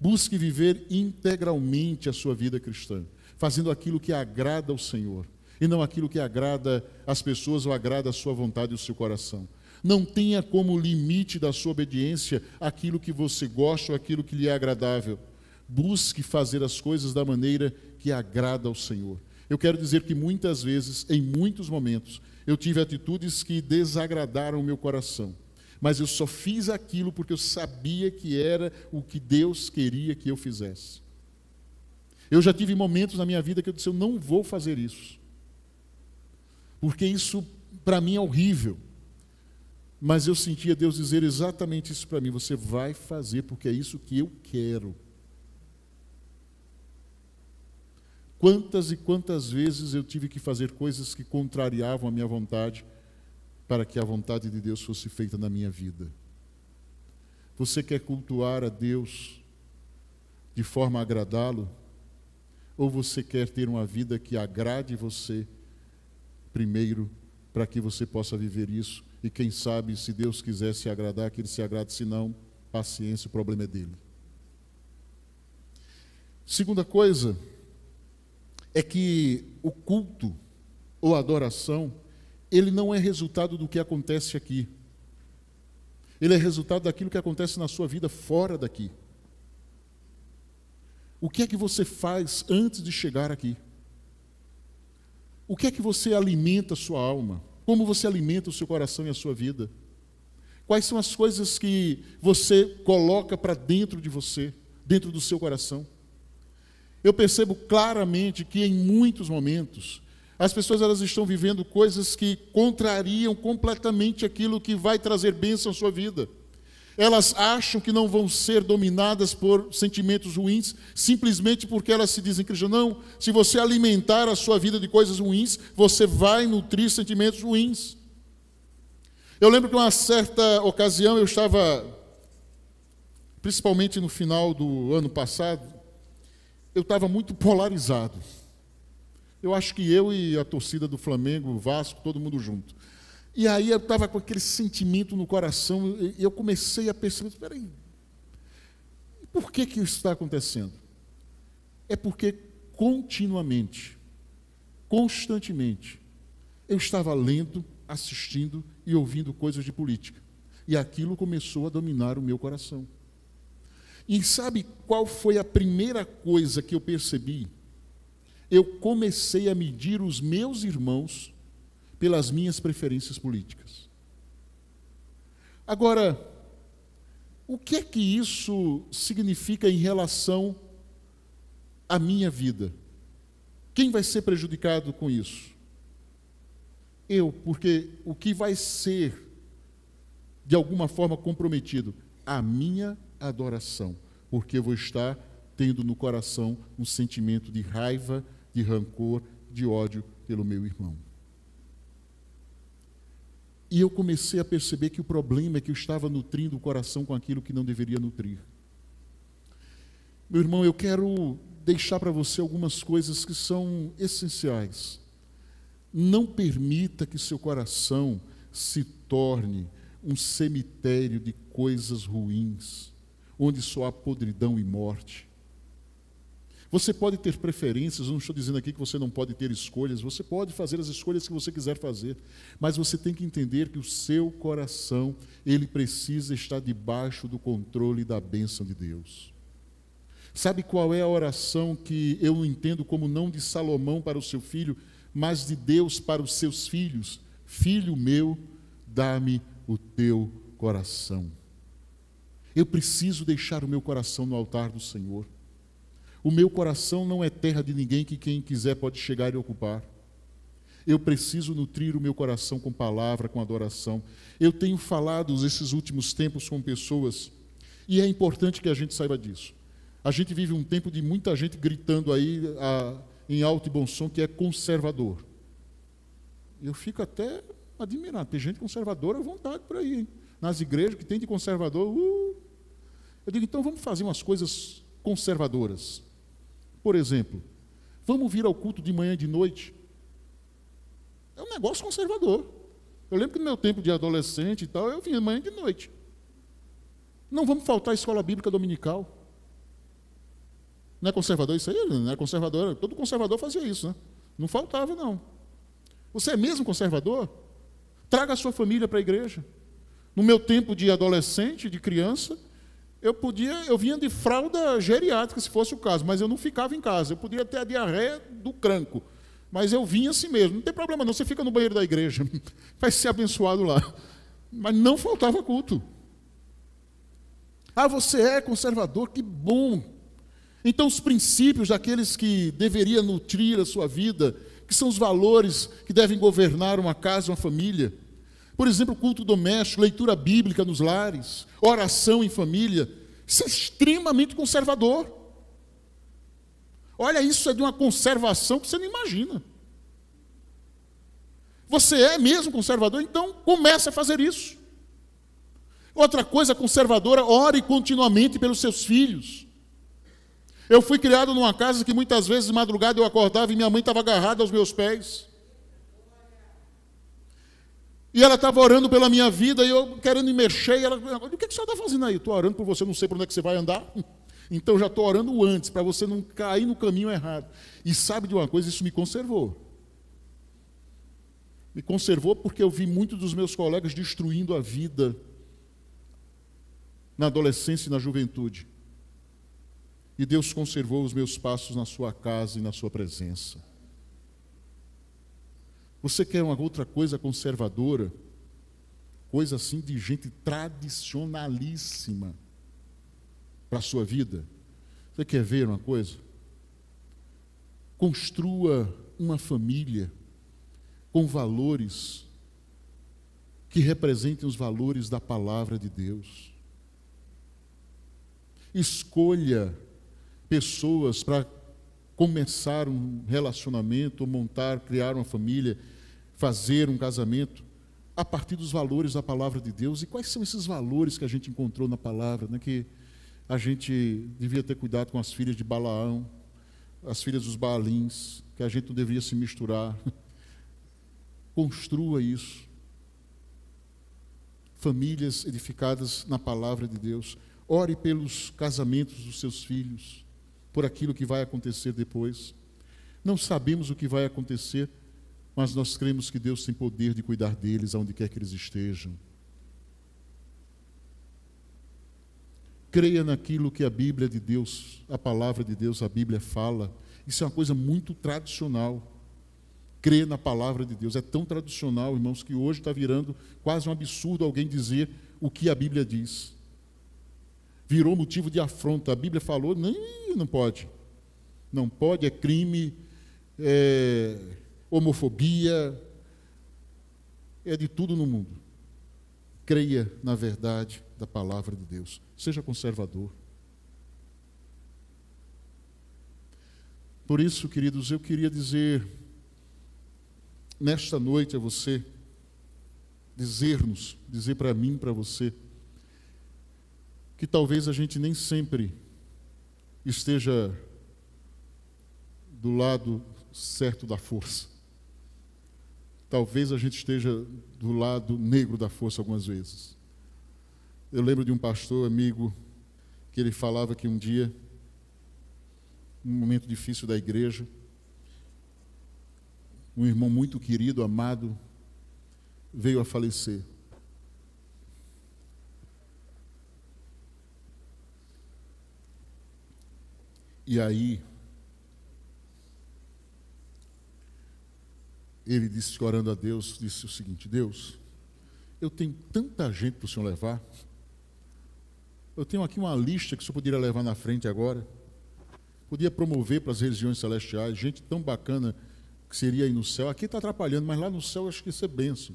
Speaker 1: Busque viver integralmente a sua vida cristã, fazendo aquilo que agrada ao Senhor e não aquilo que agrada às pessoas ou agrada a sua vontade e o seu coração. Não tenha como limite da sua obediência aquilo que você gosta ou aquilo que lhe é agradável. Busque fazer as coisas da maneira que agrada ao Senhor. Eu quero dizer que muitas vezes, em muitos momentos, eu tive atitudes que desagradaram o meu coração, mas eu só fiz aquilo porque eu sabia que era o que Deus queria que eu fizesse. Eu já tive momentos na minha vida que eu disse: eu não vou fazer isso, porque isso para mim é horrível. Mas eu sentia Deus dizer exatamente isso para mim: você vai fazer, porque é isso que eu quero. Quantas e quantas vezes eu tive que fazer coisas que contrariavam a minha vontade, para que a vontade de Deus fosse feita na minha vida. Você quer cultuar a Deus de forma a agradá-lo? Ou você quer ter uma vida que agrade você primeiro, para que você possa viver isso e quem sabe, se Deus quiser se agradar, que ele se agrade, se não, paciência, o problema é dele. Segunda coisa é que o culto ou adoração, ele não é resultado do que acontece aqui. Ele é resultado daquilo que acontece na sua vida fora daqui. O que é que você faz antes de chegar aqui? O que é que você alimenta a sua alma? Como você alimenta o seu coração e a sua vida? Quais são as coisas que você coloca para dentro de você, dentro do seu coração? Eu percebo claramente que em muitos momentos as pessoas elas estão vivendo coisas que contrariam completamente aquilo que vai trazer bênção à sua vida. Elas acham que não vão ser dominadas por sentimentos ruins, simplesmente porque elas se dizem cristãs. Não, se você alimentar a sua vida de coisas ruins, você vai nutrir sentimentos ruins. Eu lembro que uma certa ocasião eu estava, principalmente no final do ano passado, eu estava muito polarizado. Eu acho que eu e a torcida do Flamengo, Vasco, todo mundo junto. E aí eu estava com aquele sentimento no coração e eu comecei a perceber, espera aí, por que, que isso está acontecendo? É porque continuamente, constantemente, eu estava lendo, assistindo e ouvindo coisas de política. E aquilo começou a dominar o meu coração. E sabe qual foi a primeira coisa que eu percebi? Eu comecei a medir os meus irmãos pelas minhas preferências políticas. Agora, o que é que isso significa em relação à minha vida? Quem vai ser prejudicado com isso? Eu, porque o que vai ser de alguma forma comprometido? A minha adoração, porque eu vou estar tendo no coração um sentimento de raiva, de rancor, de ódio pelo meu irmão. E eu comecei a perceber que o problema é que eu estava nutrindo o coração com aquilo que não deveria nutrir. Meu irmão, eu quero deixar para você algumas coisas que são essenciais. Não permita que seu coração se torne um cemitério de coisas ruins, onde só há podridão e morte. Você pode ter preferências, não estou dizendo aqui que você não pode ter escolhas, você pode fazer as escolhas que você quiser fazer, mas você tem que entender que o seu coração, ele precisa estar debaixo do controle da bênção de Deus. Sabe qual é a oração que eu entendo como não de Salomão para o seu filho, mas de Deus para os seus filhos? Filho meu, dá-me o teu coração. Eu preciso deixar o meu coração no altar do Senhor. O meu coração não é terra de ninguém que quem quiser pode chegar e ocupar. Eu preciso nutrir o meu coração com palavra, com adoração. Eu tenho falado esses últimos tempos com pessoas, e é importante que a gente saiba disso. A gente vive um tempo de muita gente gritando aí a, em alto e bom som que é conservador. Eu fico até admirado. Tem gente conservadora à vontade por aí. Hein? Nas igrejas que tem de conservador. Uh! Eu digo, então vamos fazer umas coisas conservadoras. Por exemplo, vamos vir ao culto de manhã e de noite. É um negócio conservador. Eu lembro que no meu tempo de adolescente e tal, eu vinha de manhã e de noite. Não vamos faltar à escola bíblica dominical. Não é conservador isso aí? Não é conservador. Todo conservador fazia isso, né? Não faltava, não. Você é mesmo conservador? Traga a sua família para a igreja. No meu tempo de adolescente, de criança, eu podia, eu vinha de fralda geriátrica, se fosse o caso, mas eu não ficava em casa. Eu podia ter a diarreia do cranco, mas eu vinha assim mesmo. Não tem problema não, você fica no banheiro da igreja, vai ser abençoado lá. Mas não faltava culto. Ah, você é conservador, que bom. Então os princípios daqueles que deveriam nutrir a sua vida, que são os valores que devem governar uma casa, uma família, por exemplo, culto doméstico, leitura bíblica nos lares, oração em família. Isso é extremamente conservador. Olha, isso é de uma conservação que você não imagina. Você é mesmo conservador, então comece a fazer isso. Outra coisa conservadora, ore continuamente pelos seus filhos. Eu fui criado numa casa que muitas vezes de madrugada eu acordava e minha mãe estava agarrada aos meus pés. E ela estava orando pela minha vida e eu querendo me mexer. E ela, o que, é que está fazendo aí? Estou orando por você, não sei para onde é que você vai andar. Então já estou orando antes, para você não cair no caminho errado. E sabe de uma coisa, isso me conservou. Me conservou porque eu vi muitos dos meus colegas destruindo a vida na adolescência e na juventude. E Deus conservou os meus passos na sua casa e na sua presença. Você quer uma outra coisa conservadora? Coisa assim de gente tradicionalíssima para a sua vida? Você quer ver uma coisa? Construa uma família com valores que representem os valores da palavra de Deus. Escolha pessoas para começar um relacionamento, montar, criar uma família fazer um casamento a partir dos valores da palavra de Deus. E quais são esses valores que a gente encontrou na palavra, né? que a gente devia ter cuidado com as filhas de Balaão, as filhas dos Baalins, que a gente não deveria se misturar. Construa isso. Famílias edificadas na palavra de Deus. Ore pelos casamentos dos seus filhos, por aquilo que vai acontecer depois. Não sabemos o que vai acontecer, mas nós cremos que Deus tem poder de cuidar deles aonde quer que eles estejam. Creia naquilo que a Bíblia de Deus, a palavra de Deus, a Bíblia fala. Isso é uma coisa muito tradicional. Crer na palavra de Deus é tão tradicional, irmãos, que hoje está virando quase um absurdo alguém dizer o que a Bíblia diz. Virou motivo de afronta. A Bíblia falou, não, não pode. Não pode, é crime, é homofobia, é de tudo no mundo. Creia na verdade da palavra de Deus. Seja conservador. Por isso, queridos, eu queria dizer nesta noite a você, dizer-nos, dizer para mim, para você, que talvez a gente nem sempre esteja do lado certo da força. Talvez a gente esteja do lado negro da força algumas vezes. Eu lembro de um pastor amigo que ele falava que um dia, num momento difícil da igreja, um irmão muito querido, amado, veio a falecer. E aí, ele disse orando a Deus, disse o seguinte: Deus, eu tenho tanta gente para o Senhor levar. Eu tenho aqui uma lista que o Senhor poderia levar na frente agora. Podia promover para as regiões celestiais, gente tão bacana que seria aí no céu. Aqui está atrapalhando, mas lá no céu acho que isso é benção.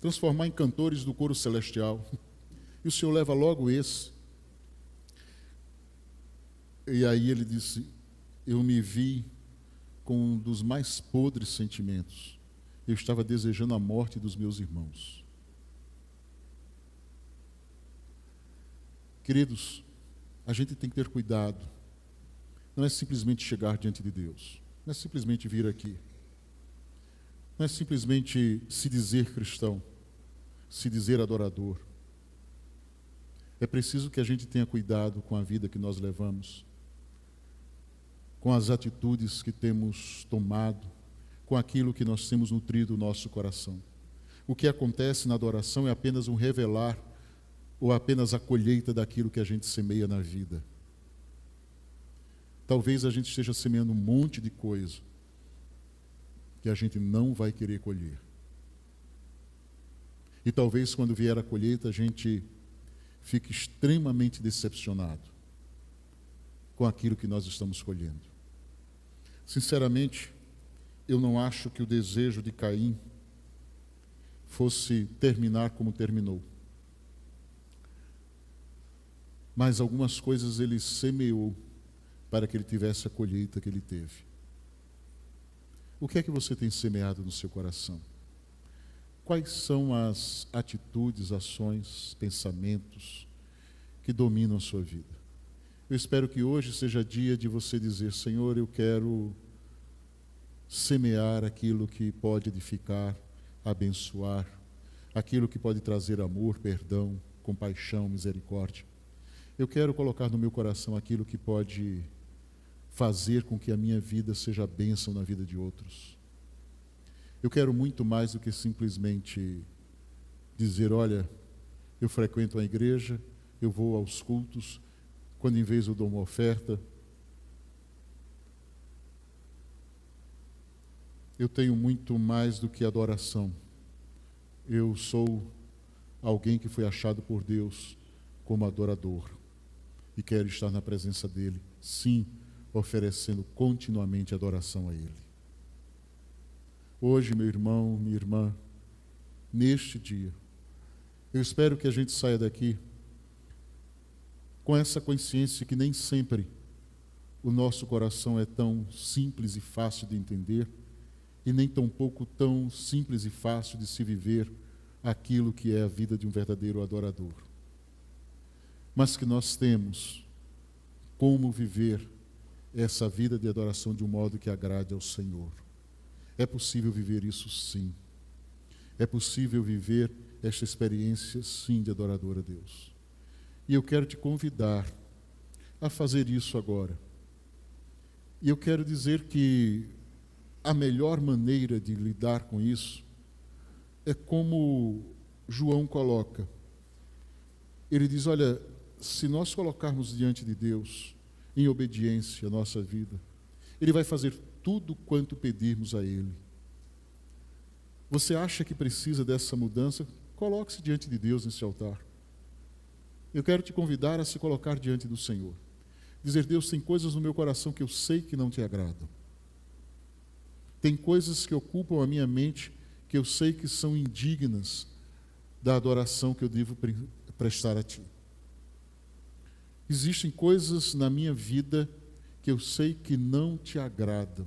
Speaker 1: Transformar em cantores do coro celestial. E o Senhor leva logo esse. E aí ele disse: Eu me vi com um dos mais podres sentimentos eu estava desejando a morte dos meus irmãos. Queridos, a gente tem que ter cuidado. Não é simplesmente chegar diante de Deus, não é simplesmente vir aqui, não é simplesmente se dizer cristão, se dizer adorador. É preciso que a gente tenha cuidado com a vida que nós levamos, com as atitudes que temos tomado, com aquilo que nós temos nutrido o nosso coração. O que acontece na adoração é apenas um revelar ou apenas a colheita daquilo que a gente semeia na vida. Talvez a gente esteja semeando um monte de coisa que a gente não vai querer colher. E talvez quando vier a colheita a gente fique extremamente decepcionado com aquilo que nós estamos colhendo. Sinceramente, eu não acho que o desejo de Caim fosse terminar como terminou. Mas algumas coisas ele semeou para que ele tivesse a colheita que ele teve. O que é que você tem semeado no seu coração? Quais são as atitudes, ações, pensamentos que dominam a sua vida? Eu espero que hoje seja dia de você dizer: Senhor, eu quero semear aquilo que pode edificar, abençoar, aquilo que pode trazer amor, perdão, compaixão, misericórdia. Eu quero colocar no meu coração aquilo que pode fazer com que a minha vida seja bênção na vida de outros. Eu quero muito mais do que simplesmente dizer, olha, eu frequento a igreja, eu vou aos cultos, quando em vez eu dou uma oferta, eu tenho muito mais do que adoração. Eu sou alguém que foi achado por Deus como adorador e quero estar na presença dele, sim, oferecendo continuamente adoração a ele. Hoje, meu irmão, minha irmã, neste dia, eu espero que a gente saia daqui com essa consciência que nem sempre o nosso coração é tão simples e fácil de entender e nem tampouco tão simples e fácil de se viver aquilo que é a vida de um verdadeiro adorador. Mas que nós temos como viver essa vida de adoração de um modo que agrade ao Senhor. É possível viver isso sim. É possível viver esta experiência sim de adorador a Deus. E eu quero te convidar a fazer isso agora. E eu quero dizer que a melhor maneira de lidar com isso é como João coloca. Ele diz: Olha, se nós colocarmos diante de Deus em obediência a nossa vida, Ele vai fazer tudo quanto pedirmos a Ele. Você acha que precisa dessa mudança? Coloque-se diante de Deus nesse altar. Eu quero te convidar a se colocar diante do Senhor. Dizer: Deus, tem coisas no meu coração que eu sei que não te agradam tem coisas que ocupam a minha mente que eu sei que são indignas da adoração que eu devo prestar a Ti. Existem coisas na minha vida que eu sei que não te agradam.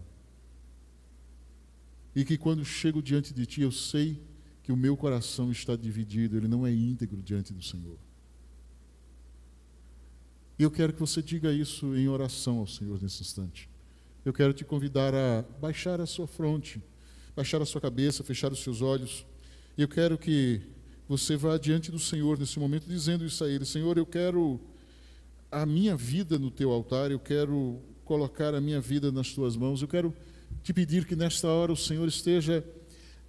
Speaker 1: E que quando chego diante de Ti, eu sei que o meu coração está dividido, ele não é íntegro diante do Senhor. E eu quero que você diga isso em oração ao Senhor nesse instante eu quero te convidar a baixar a sua fronte, baixar a sua cabeça, fechar os seus olhos. E eu quero que você vá diante do Senhor nesse momento dizendo isso a Ele: Senhor, eu quero a minha vida no teu altar, eu quero colocar a minha vida nas tuas mãos, eu quero te pedir que nesta hora o Senhor esteja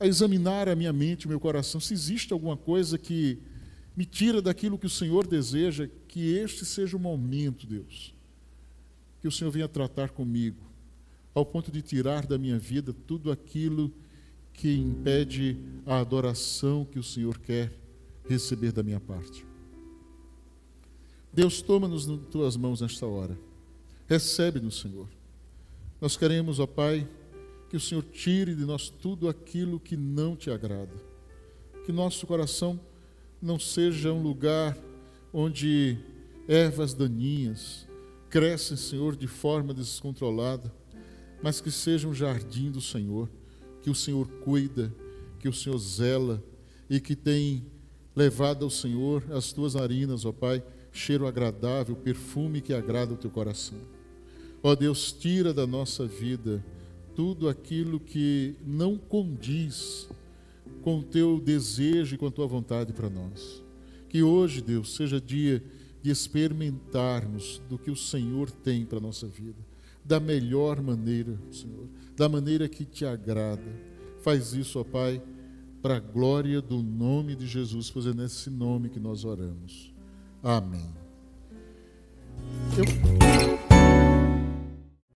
Speaker 1: a examinar a minha mente, o meu coração, se existe alguma coisa que me tira daquilo que o Senhor deseja, que este seja o momento, Deus, que o Senhor venha tratar comigo ao ponto de tirar da minha vida tudo aquilo que impede a adoração que o Senhor quer receber da minha parte. Deus, toma-nos nas tuas mãos nesta hora. Recebe-nos, Senhor. Nós queremos, ó Pai, que o Senhor tire de nós tudo aquilo que não te agrada. Que nosso coração não seja um lugar onde ervas daninhas crescem, Senhor, de forma descontrolada mas que seja um jardim do Senhor, que o Senhor cuida, que o Senhor zela e que tem levado ao Senhor as tuas narinas, ó Pai, cheiro agradável, perfume que agrada o teu coração. Ó Deus, tira da nossa vida tudo aquilo que não condiz com o teu desejo e com a tua vontade para nós. Que hoje, Deus, seja dia de experimentarmos do que o Senhor tem para a nossa vida da melhor maneira, Senhor, da maneira que te agrada. Faz isso, ó Pai, para a glória do nome de Jesus, pois é nesse nome que nós oramos. Amém. Eu...